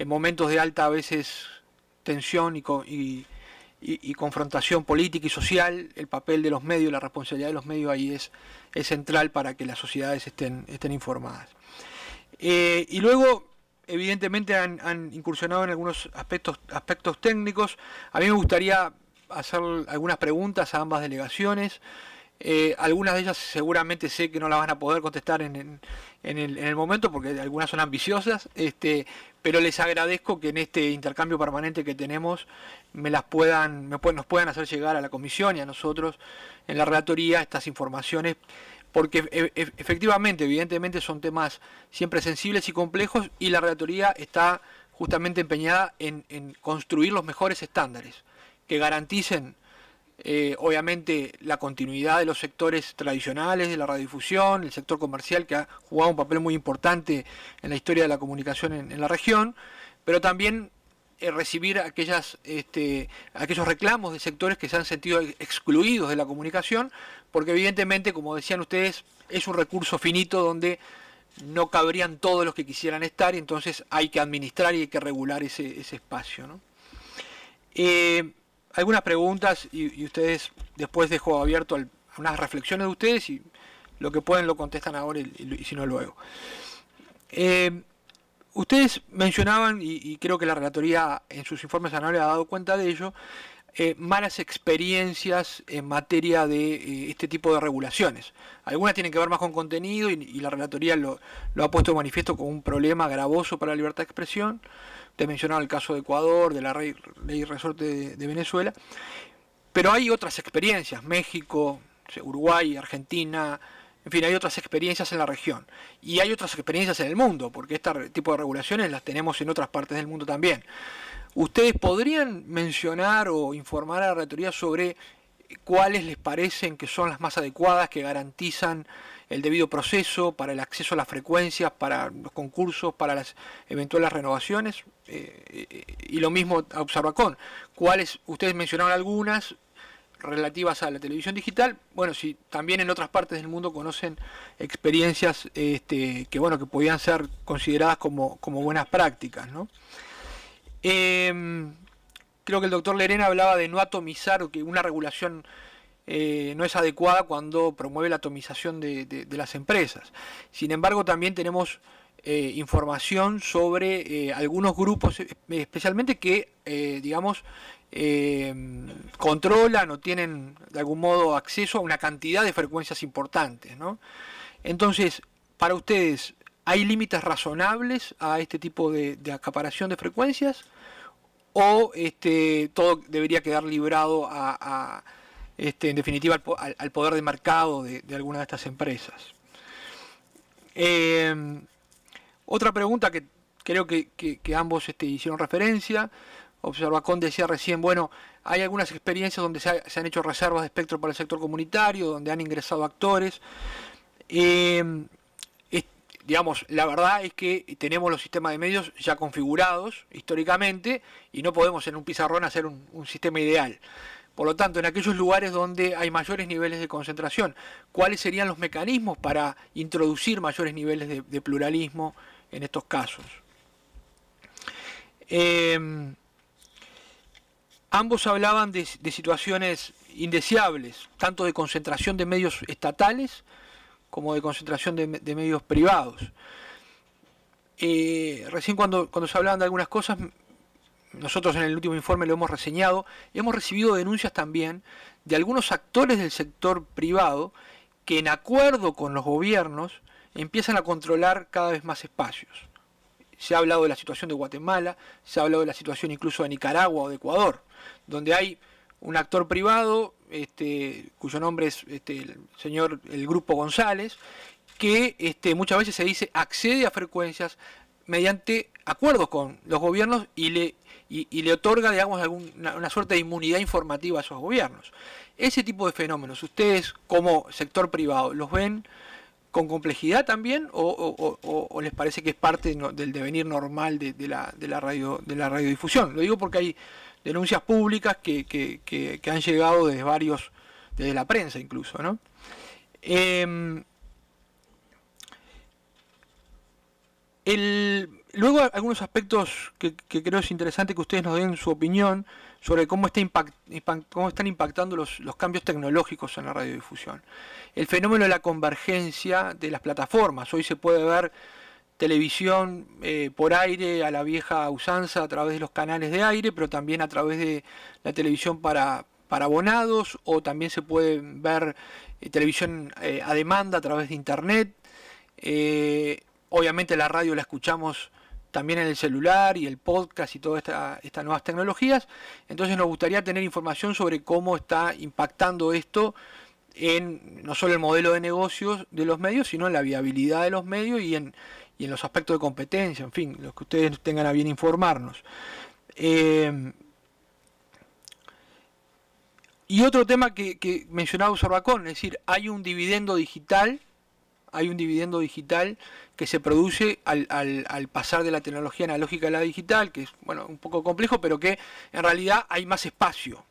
en momentos de alta a veces tensión y, confrontación política y social, el papel de los medios, la responsabilidad de los medios ahí es, central para que las sociedades estén, estén informadas. Eh, y luego, evidentemente, han, han, incursionado en algunos aspectos, aspectos técnicos. A mí me gustaría hacer algunas preguntas a ambas delegaciones. Eh, algunas de ellas seguramente sé que no las van a poder contestar en, en, el, momento porque algunas son ambiciosas, este, pero les agradezco que en este intercambio permanente que tenemos me las puedan, me, nos puedan hacer llegar a la comisión y a nosotros en la relatoría estas informaciones porque e, e, efectivamente, evidentemente son temas siempre sensibles y complejos y la relatoría está justamente empeñada en construir los mejores estándares que garanticen eh, obviamente la continuidad de los sectores tradicionales de la radiodifusión, el sector comercial que ha jugado un papel muy importante en la historia de la comunicación en, la región, pero también eh, recibir aquellas, este, aquellos reclamos de sectores que se han sentido excluidos de la comunicación, porque evidentemente, como decían ustedes, es un recurso finito donde no cabrían todos los que quisieran estar y entonces hay que administrar y hay que regular ese, espacio. ¿no? Eh, algunas preguntas y, ustedes después dejo abierto a unas reflexiones de ustedes y lo que pueden lo contestan ahora y, si no luego. Eh, ustedes mencionaban, y, creo que la relatoría en sus informes anuales ha dado cuenta de ello, eh, malas experiencias en materia de eh, este tipo de regulaciones. Algunas tienen que ver más con contenido y, la relatoría lo, lo ha puesto de manifiesto como un problema gravoso para la libertad de expresión. Te mencionado el caso de Ecuador, de la ley, resorte de, de, Venezuela. Pero hay otras experiencias, México, Uruguay, Argentina, en fin, hay otras experiencias en la región. Y hay otras experiencias en el mundo, porque este tipo de regulaciones las tenemos en otras partes del mundo también. ¿Ustedes podrían mencionar o informar a la rectoría sobre cuáles les parecen que son las más adecuadas, que garantizan el debido proceso, para el acceso a las frecuencias, para los concursos, para las eventuales renovaciones. Eh, y lo mismo a con. ¿Cuáles? Ustedes mencionaron algunas relativas a la televisión digital. Bueno, si también en otras partes del mundo conocen experiencias este, que bueno que podían ser consideradas como, buenas prácticas, em, creo que el doctor Lerena hablaba de no atomizar o que una regulación eh, no es adecuada cuando promueve la atomización de, las empresas. Sin embargo, también tenemos eh, información sobre eh, algunos grupos, especialmente que, digamos, controlan o tienen de algún modo acceso a una cantidad de frecuencias importantes. Entonces, para ustedes, ¿hay límites razonables a este tipo de, acaparación de frecuencias? ¿O este, todo debería quedar librado a este, en definitiva, al, poder de mercado de, alguna de estas empresas. Em, otra pregunta que creo que, ambos este, hicieron referencia, Observacón decía recién, bueno, hay algunas experiencias donde se, han hecho reservas de espectro para el sector comunitario, donde han ingresado actores. Em, digamos, la verdad es que tenemos los sistemas de medios ya configurados históricamente y no podemos en un pizarrón hacer un sistema ideal. Por lo tanto, en aquellos lugares donde hay mayores niveles de concentración, ¿cuáles serían los mecanismos para introducir mayores niveles de, pluralismo en estos casos? Em, ambos hablaban de, situaciones indeseables, tanto de concentración de medios estatales como de concentración de, medios privados. Eh, recién cuando, cuando se hablaban de algunas cosas nosotros en el último informe lo hemos reseñado, y hemos recibido denuncias también de algunos actores del sector privado que en acuerdo con los gobiernos empiezan a controlar cada vez más espacios. Se ha hablado de la situación de Guatemala, se ha hablado de la situación incluso de Nicaragua o de Ecuador, donde hay un actor privado, este, cuyo nombre es este, el señor el Grupo González, que este, muchas veces se dice accede a frecuencias mediante acuerdos con los gobiernos y le, otorga, digamos, alguna, una suerte de inmunidad informativa a esos gobiernos. Ese tipo de fenómenos, ¿ustedes como sector privado los ven con complejidad también o, les parece que es parte del devenir normal de, la, radio, de la radiodifusión? Lo digo porque hay denuncias públicas que, han llegado desde varios, desde la prensa incluso, ¿no? Em, el, Luego algunos aspectos que, creo es interesante que ustedes nos den su opinión sobre cómo, está están impactando los, los, cambios tecnológicos en la radiodifusión. El fenómeno de la convergencia de las plataformas. Hoy se puede ver televisión eh, por aire a la vieja usanza a través de los canales de aire, pero también a través de la televisión para, abonados o también se puede ver eh, televisión eh, a demanda a través de internet. obviamente la radio la escuchamos también en el celular y el podcast y todas estas nuevas tecnologías. Entonces nos gustaría tener información sobre cómo está impactando esto en no solo el modelo de negocios de los medios, sino en la viabilidad de los medios y en, los aspectos de competencia, en fin, los que ustedes tengan a bien informarnos. Em, y otro tema que, mencionaba Bacón, es decir, hay un dividendo digital, hay un dividendo digital que se produce al, al, pasar de la tecnología analógica a la digital, que es bueno, un poco complejo, pero que en realidad hay más espacio.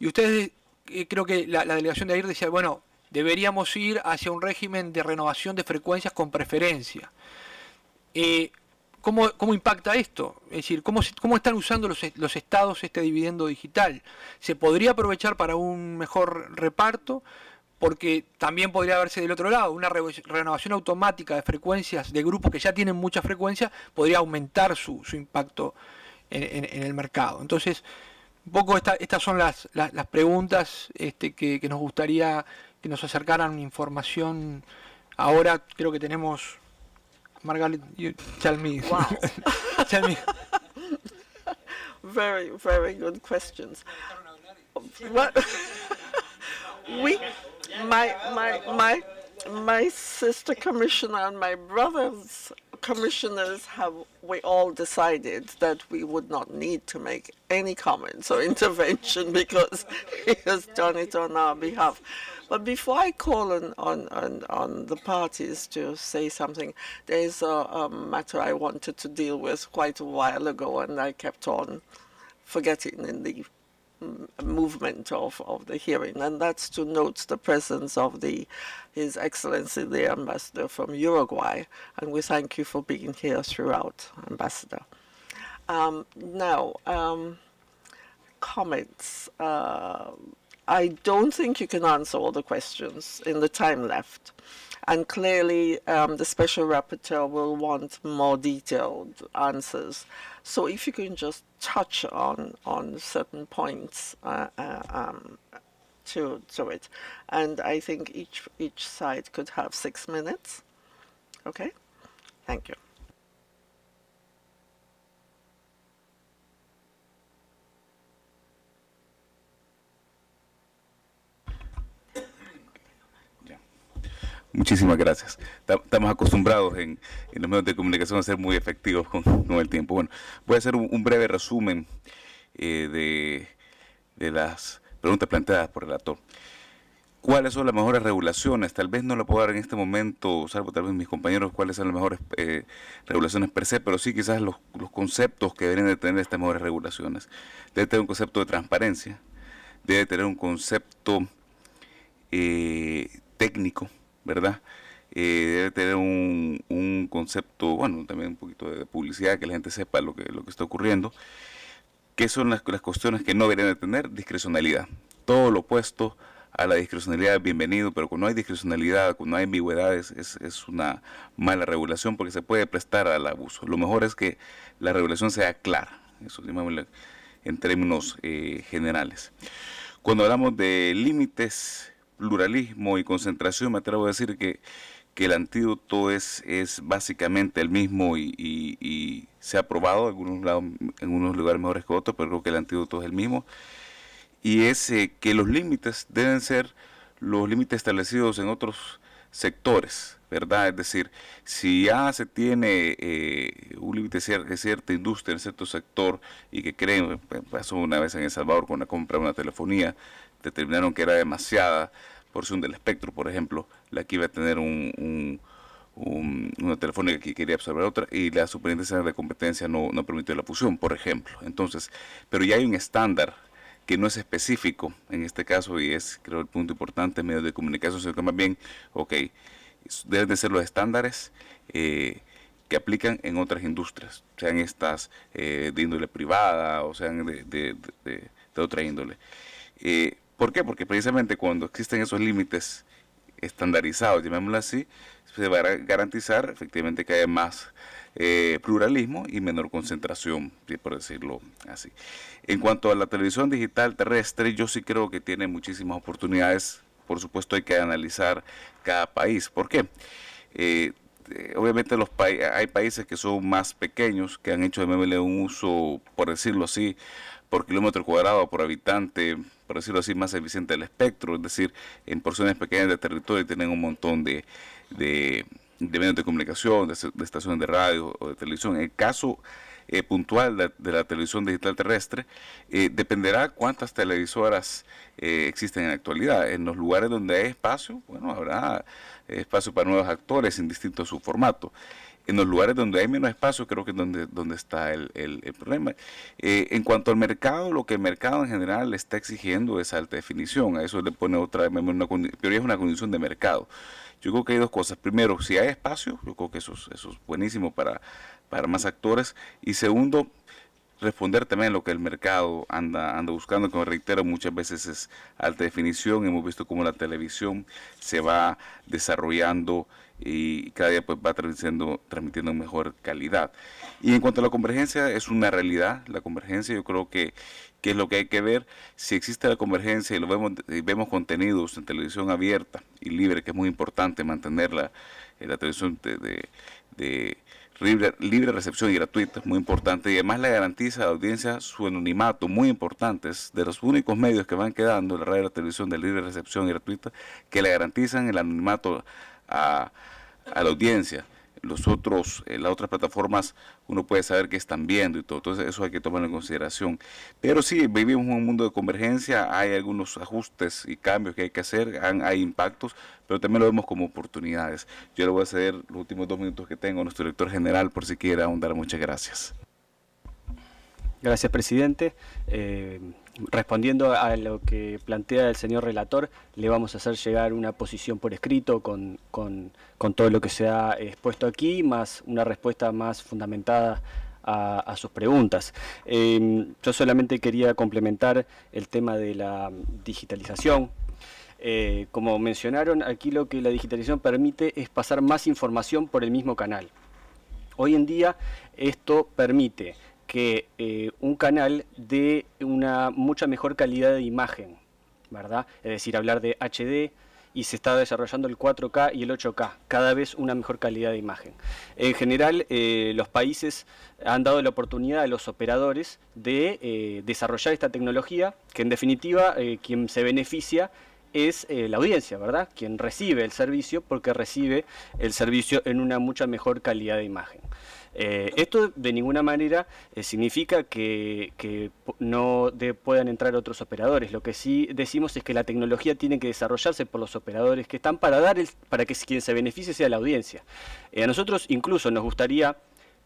Y ustedes, eh, creo que la, delegación de ayer decía, bueno, deberíamos ir hacia un régimen de renovación de frecuencias con preferencia. Eh, ¿cómo, impacta esto? Es decir, ¿cómo, cómo están usando los, los estados este dividendo digital? ¿Se podría aprovechar para un mejor reparto? porque también podría verse del otro lado, una renovación automática de frecuencias de grupos que ya tienen mucha frecuencia podría aumentar su, impacto en, el mercado. Entonces, poco estas son las, preguntas este, que, nos gustaría que nos acercaran información. Ahora creo que tenemos... Margaret, you Wow. (laughs) (laughs) my my my my sister commissioner and my brother's commissioners have we all decided that we would not need to make any comments or (laughs) intervention because he has done it on our behalf. But before I call on on, on, on the parties to say something, there is a, a matter I wanted to deal with quite a while ago and I kept on forgetting in the movement of, of the hearing, and that's to note the presence of the His Excellency the Ambassador from Uruguay, and we thank you for being here throughout, Ambassador. Um, now, um, comments. Uh, I don't think you can answer all the questions in the time left. And clearly, um, the Special Rapporteur will want more detailed answers so if you can just touch on on certain points uh, uh, um, to to it, and I think each each side could have six minutes. Okay, thank you. Muchísimas gracias. Estamos acostumbrados en, los medios de comunicación a ser muy efectivos con, el tiempo. Bueno, voy a hacer un, breve resumen eh, de, las preguntas planteadas por el actor. ¿Cuáles son las mejores regulaciones? Tal vez no lo puedo dar en este momento, salvo tal vez mis compañeros, cuáles son las mejores eh, regulaciones per se, pero sí quizás los, conceptos que deben de tener estas mejores regulaciones. Debe tener un concepto de transparencia, debe tener un concepto eh, técnico, ¿verdad? Eh, debe tener un, concepto, bueno, también un poquito de publicidad, que la gente sepa lo que, lo que está ocurriendo. ¿Qué son las, las cuestiones que no deberían tener? Discrecionalidad. Todo lo opuesto a la discrecionalidad es bienvenido, pero cuando hay discrecionalidad, cuando hay ambigüedades, es, una mala regulación porque se puede prestar al abuso. Lo mejor es que la regulación sea clara, eso en términos eh, generales. Cuando hablamos de límites pluralismo y concentración, me atrevo a decir que, que el antídoto es, es básicamente el mismo y, se ha probado en algunos, unos lugares mejores que otros, pero creo que el antídoto es el mismo. Y es eh, que los límites deben ser los límites establecidos en otros sectores, ¿verdad? Es decir, si ya se tiene eh, un límite de cierta industria en cierto sector y que creen, eh, pasó una vez en El Salvador con la compra de una telefonía, determinaron que era demasiada porción del espectro, por ejemplo, la que iba a tener una telefónica que quería absorber otra y la superintendencia de competencia no, no permitió la fusión, por ejemplo. Entonces, pero ya hay un estándar que no es específico en este caso y es creo el punto importante en medios de comunicación, sino que más bien, ok, deben de ser los estándares eh, que aplican en otras industrias, sean estas eh, de índole privada o sean de, de, otra índole. Eh, ¿Por qué? Porque precisamente cuando existen esos límites estandarizados, llamémoslo así, se va a garantizar efectivamente que haya más eh, pluralismo y menor concentración, por decirlo así. En cuanto a la televisión digital terrestre, yo sí creo que tiene muchísimas oportunidades. Por supuesto hay que analizar cada país. ¿Por qué? Eh, eh, obviamente los hay países que son más pequeños, que han hecho de MML un uso, por decirlo así, por kilómetro cuadrado por habitante, por decirlo así, más eficiente del espectro, es decir, en porciones pequeñas de territorio tienen un montón de, de, medios de comunicación, de, de, estaciones de radio o de televisión. En el caso eh, puntual de, la televisión digital terrestre, eh, dependerá cuántas televisoras eh, existen en la actualidad. En los lugares donde hay espacio, bueno, habrá espacio para nuevos actores en su formato En los lugares donde hay menos espacio, creo que es donde, donde está el, problema. en cuanto al mercado, lo que el mercado en general está exigiendo es alta definición. A eso le pone otra, es una condición de mercado. Yo creo que hay dos cosas. Primero, si hay espacio, yo creo que eso, eso es buenísimo para para más actores. Y segundo, responder también lo que el mercado anda, anda buscando, como reitero, muchas veces es alta definición. Hemos visto cómo la televisión se va desarrollando y cada día pues, va transmitiendo, transmitiendo mejor calidad. Y en cuanto a la convergencia, es una realidad la convergencia. Yo creo que, que es lo que hay que ver. Si existe la convergencia y lo vemos, vemos contenidos en televisión abierta y libre, que es muy importante mantenerla, en eh, la televisión de libre, recepción y gratuita, muy importante, y además le garantiza a la audiencia su anonimato, muy importante, de los únicos medios que van quedando, la radio y la televisión de libre recepción y gratuita, que le garantizan el anonimato a, a la audiencia los otros, eh, las otras plataformas, uno puede saber qué están viendo y todo. Entonces eso hay que tomarlo en consideración. Pero sí, vivimos en un mundo de convergencia, hay algunos ajustes y cambios que hay que hacer, hay impactos, pero también lo vemos como oportunidades. Yo le voy a ceder los últimos dos minutos que tengo a nuestro director general por si quiere ahondar. Muchas gracias. Gracias, presidente. Eh respondiendo a lo que plantea el señor relator, le vamos a hacer llegar una posición por escrito con, todo lo que se ha expuesto aquí, más una respuesta más fundamentada a, sus preguntas. Em, yo solamente quería complementar el tema de la digitalización. Eh, como mencionaron, aquí lo que la digitalización permite es pasar más información por el mismo canal. Hoy en día esto permite que eh, un canal de una mucha mejor calidad de imagen, ¿verdad? Es decir, hablar de HD y se está desarrollando el 4K y el 8K, cada vez una mejor calidad de imagen. En general, eh, los países han dado la oportunidad a los operadores de eh, desarrollar esta tecnología, que en definitiva quien se beneficia es la audiencia, ¿verdad? Quien recibe el servicio porque recibe el servicio en una mucha mejor calidad de imagen. Eh, esto de ninguna manera eh, significa que, no puedan entrar otros operadores. Lo que sí decimos es que la tecnología tiene que desarrollarse por los operadores que están para dar el, para que quien se beneficie sea la audiencia. Eh, a nosotros incluso nos gustaría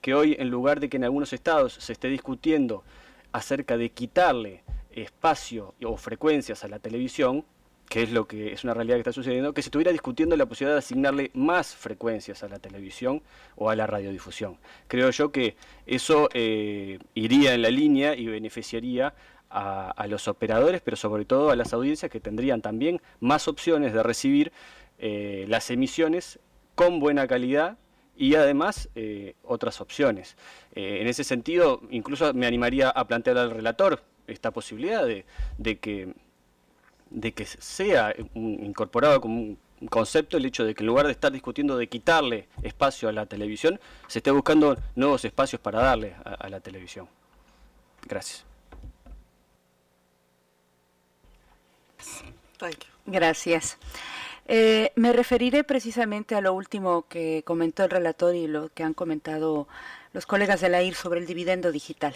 que hoy, en lugar de que en algunos estados se esté discutiendo acerca de quitarle espacio o frecuencias a la televisión, que es lo que es una realidad que está sucediendo, que se estuviera discutiendo la posibilidad de asignarle más frecuencias a la televisión o a la radiodifusión. Creo yo que eso eh, iría en la línea y beneficiaría a, los operadores, pero sobre todo a las audiencias que tendrían también más opciones de recibir eh, las emisiones con buena calidad y además eh, otras opciones. en ese sentido, incluso me animaría a plantear al relator esta posibilidad de que de que sea incorporado como un concepto el hecho de que en lugar de estar discutiendo de quitarle espacio a la televisión, se esté buscando nuevos espacios para darle a, la televisión. Gracias. Gracias. Eh, me referiré precisamente a lo último que comentó el relator y lo que han comentado los colegas de la IR sobre el dividendo digital.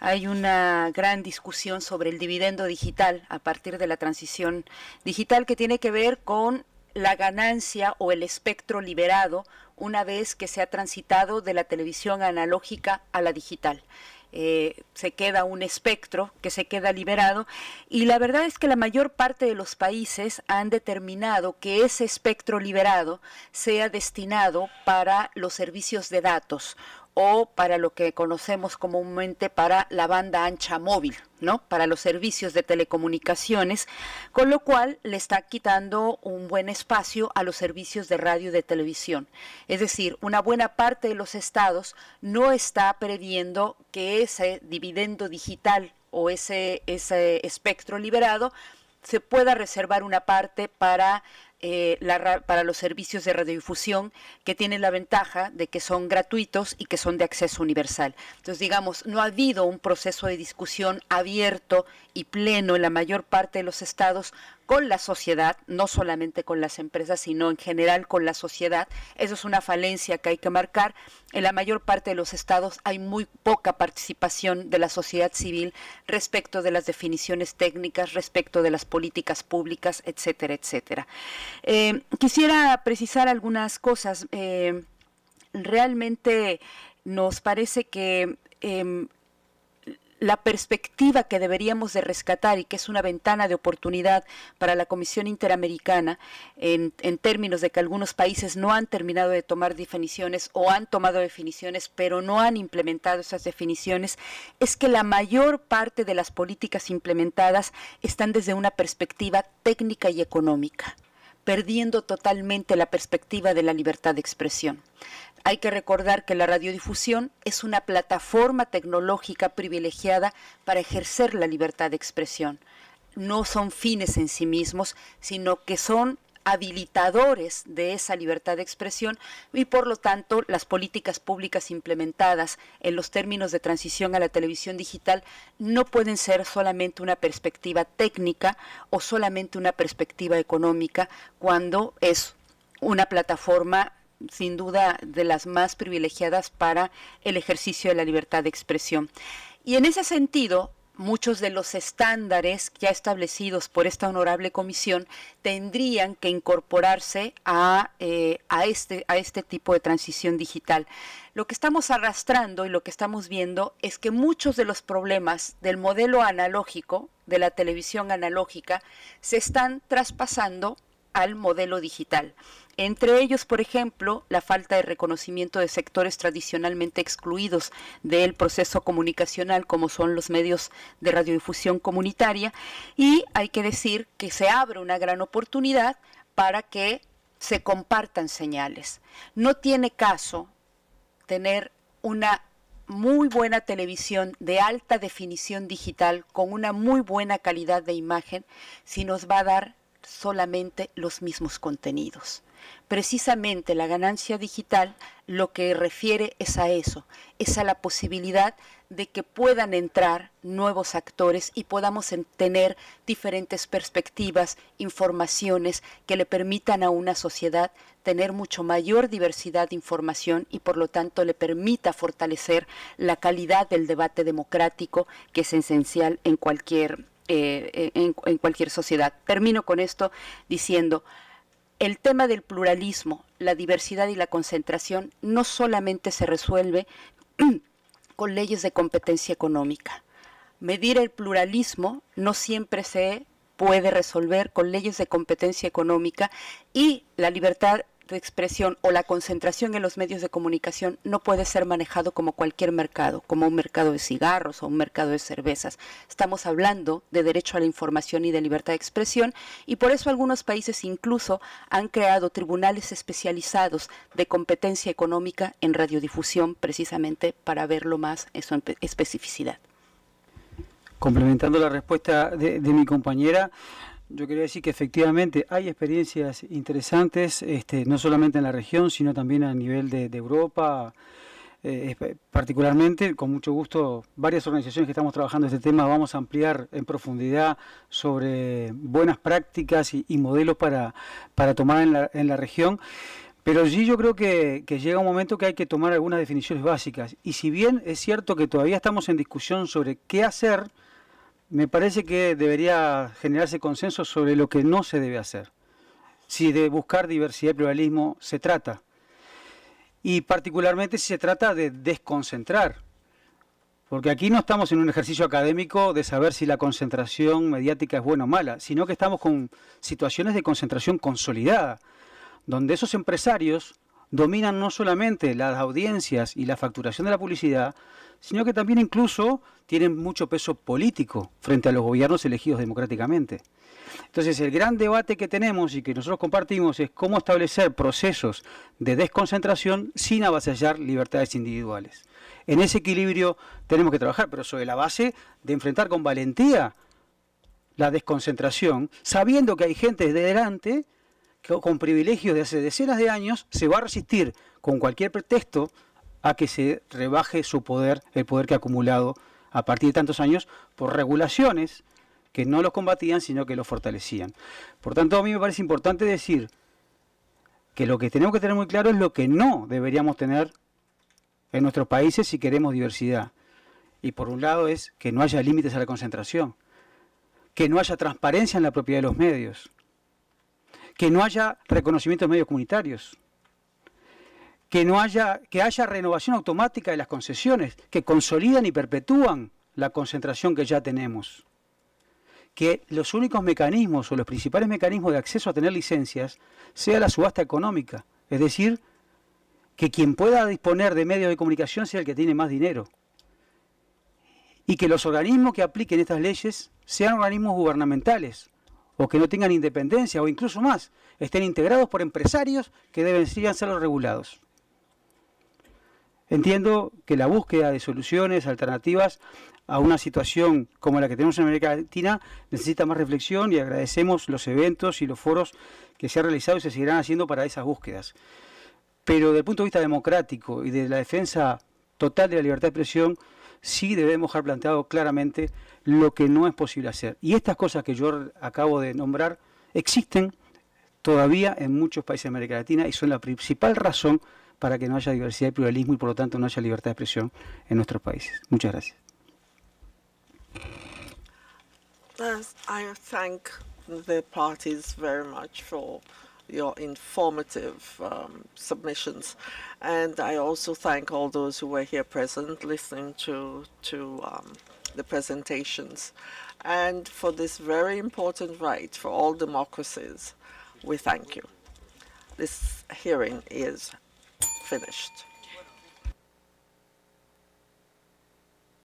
Hay una gran discusión sobre el dividendo digital a partir de la transición digital que tiene que ver con la ganancia o el espectro liberado una vez que se ha transitado de la televisión analógica a la digital. Eh, se queda un espectro que se queda liberado y la verdad es que la mayor parte de los países han determinado que ese espectro liberado sea destinado para los servicios de datos o para lo que conocemos comúnmente para la banda ancha móvil, ¿no? Para los servicios de telecomunicaciones, con lo cual le está quitando un buen espacio a los servicios de radio y de televisión. Es decir, una buena parte de los estados no está previendo que ese dividendo digital o ese, ese espectro liberado se pueda reservar una parte para eh, la, para los servicios de radiodifusión que tienen la ventaja de que son gratuitos y que son de acceso universal. Entonces, digamos, no ha habido un proceso de discusión abierto y pleno en la mayor parte de los estados con la sociedad, no solamente con las empresas, sino en general con la sociedad. Eso es una falencia que hay que marcar. En la mayor parte de los estados hay muy poca participación de la sociedad civil respecto de las definiciones técnicas, respecto de las políticas públicas, etcétera, etcétera. Eh, quisiera precisar algunas cosas. Eh, realmente nos parece que em, la perspectiva que deberíamos de rescatar y que es una ventana de oportunidad para la Comisión Interamericana en, en, términos de que algunos países no han terminado de tomar definiciones o han tomado definiciones pero no han implementado esas definiciones, es que la mayor parte de las políticas implementadas están desde una perspectiva técnica y económica perdiendo totalmente la perspectiva de la libertad de expresión. Hay que recordar que la radiodifusión es una plataforma tecnológica privilegiada para ejercer la libertad de expresión. No son fines en sí mismos, sino que son habilitadores de esa libertad de expresión y por lo tanto las políticas públicas implementadas en los términos de transición a la televisión digital no pueden ser solamente una perspectiva técnica o solamente una perspectiva económica cuando es una plataforma sin duda de las más privilegiadas para el ejercicio de la libertad de expresión. Y en ese sentido, muchos de los estándares ya establecidos por esta honorable comisión tendrían que incorporarse a, eh, este, a este tipo de transición digital. Lo que estamos arrastrando y lo que estamos viendo es que muchos de los problemas del modelo analógico, de la televisión analógica, se están traspasando al modelo digital. Entre ellos, por ejemplo, la falta de reconocimiento de sectores tradicionalmente excluidos del proceso comunicacional, como son los medios de radiodifusión comunitaria, y hay que decir que se abre una gran oportunidad para que se compartan señales. No tiene caso tener una muy buena televisión de alta definición digital con una muy buena calidad de imagen si nos va a dar solamente los mismos contenidos. Precisamente la ganancia digital lo que refiere es a eso, es a la posibilidad de que puedan entrar nuevos actores y podamos tener diferentes perspectivas, informaciones que le permitan a una sociedad tener mucho mayor diversidad de información y por lo tanto le permita fortalecer la calidad del debate democrático que es esencial en cualquier, eh, en cualquier sociedad. Termino con esto diciendo, el tema del pluralismo, la diversidad y la concentración no solamente se resuelve (clears throat) con leyes de competencia económica. Medir el pluralismo no siempre se puede resolver con leyes de competencia económica y la libertad de expresión o la concentración en los medios de comunicación no puede ser manejado como cualquier mercado, como un mercado de cigarros o un mercado de cervezas. Estamos hablando de derecho a la información y de libertad de expresión y por eso algunos países incluso han creado tribunales especializados de competencia económica en radiodifusión precisamente para verlo más en su especificidad. Complementando la respuesta de, de mi compañera, yo quería decir que efectivamente hay experiencias interesantes, este, no solamente en la región, sino también a nivel de, Europa. Eh, particularmente, con mucho gusto, varias organizaciones que estamos trabajando este tema vamos a ampliar en profundidad sobre buenas prácticas y, modelos para, para tomar en la, en la región. Pero sí yo creo que, que, llega un momento que hay que tomar algunas definiciones básicas. Y si bien es cierto que todavía estamos en discusión sobre qué hacer, me parece que debería generarse consenso sobre lo que no se debe hacer. Si de buscar diversidad y pluralismo se trata. Y particularmente si se trata de desconcentrar. Porque aquí no estamos en un ejercicio académico de saber si la concentración mediática es buena o mala, sino que estamos con situaciones de concentración consolidada, donde esos empresarios dominan no solamente las audiencias y la facturación de la publicidad, sino que también incluso tienen mucho peso político frente a los gobiernos elegidos democráticamente. Entonces, el gran debate que tenemos y que nosotros compartimos es cómo establecer procesos de desconcentración sin avasallar libertades individuales. En ese equilibrio tenemos que trabajar, pero sobre la base de enfrentar con valentía la desconcentración, sabiendo que hay gente de delante que con privilegios de hace decenas de años se va a resistir con cualquier pretexto a que se rebaje su poder, el poder que ha acumulado a partir de tantos años por regulaciones que no los combatían, sino que los fortalecían. Por tanto, a mí me parece importante decir que lo que tenemos que tener muy claro es lo que no deberíamos tener en nuestros países si queremos diversidad. Y por un lado es que no haya límites a la concentración, que no haya transparencia en la propiedad de los medios, que no haya reconocimiento de medios comunitarios que, no haya, que haya renovación automática de las concesiones, que consolidan y perpetúan la concentración que ya tenemos. Que los únicos mecanismos o los principales mecanismos de acceso a tener licencias sea la subasta económica, es decir, que quien pueda disponer de medios de comunicación sea el que tiene más dinero. Y que los organismos que apliquen estas leyes sean organismos gubernamentales, o que no tengan independencia, o incluso más, estén integrados por empresarios que deben ser los regulados. Entiendo que la búsqueda de soluciones alternativas a una situación como la que tenemos en América Latina necesita más reflexión y agradecemos los eventos y los foros que se han realizado y se seguirán haciendo para esas búsquedas. Pero desde el punto de vista democrático y de la defensa total de la libertad de expresión, sí debemos haber planteado claramente lo que no es posible hacer. Y estas cosas que yo acabo de nombrar existen todavía en muchos países de América Latina y son la principal razón para que no haya diversidad y pluralismo y por lo tanto no haya libertad de expresión en nuestros países. Muchas gracias. Yes, I thank the parties very much for your informative um, submissions. And I also thank all those who were here present listening to, to um, the presentations. And for this very important right for all democracies, we thank you. This hearing is finished.